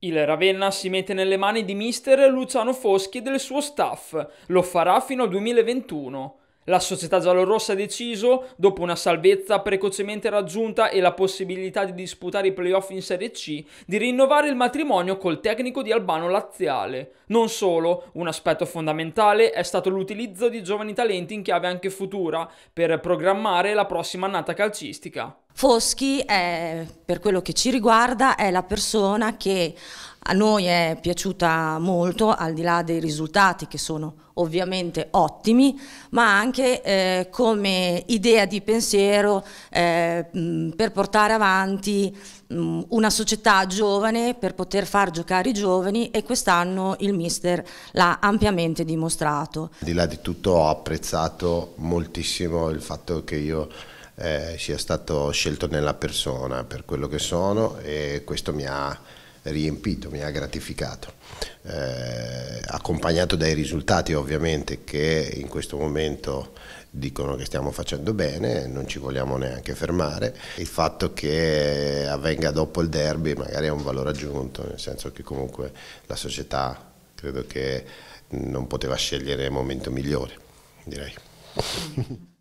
Il Ravenna si mette nelle mani di mister Luciano Foschi e del suo staff, lo farà fino al 2021. La società giallorossa ha deciso, dopo una salvezza precocemente raggiunta e la possibilità di disputare i playoff in Serie C, di rinnovare il matrimonio col tecnico di Albano Laziale. Non solo, un aspetto fondamentale è stato l'utilizzo di giovani talenti in chiave anche futura, per programmare la prossima annata calcistica. Foschi, è, per quello che ci riguarda, è la persona che a noi è piaciuta molto, al di là dei risultati che sono ovviamente ottimi, ma anche eh, come idea di pensiero eh, per portare avanti mh, una società giovane, per poter far giocare i giovani e quest'anno il mister l'ha ampiamente dimostrato. Al di là di tutto ho apprezzato moltissimo il fatto che io eh, sia stato scelto nella persona per quello che sono e questo mi ha riempito, mi ha gratificato, eh, accompagnato dai risultati ovviamente che in questo momento dicono che stiamo facendo bene, non ci vogliamo neanche fermare, il fatto che avvenga dopo il derby magari è un valore aggiunto, nel senso che comunque la società credo che non poteva scegliere il momento migliore, direi.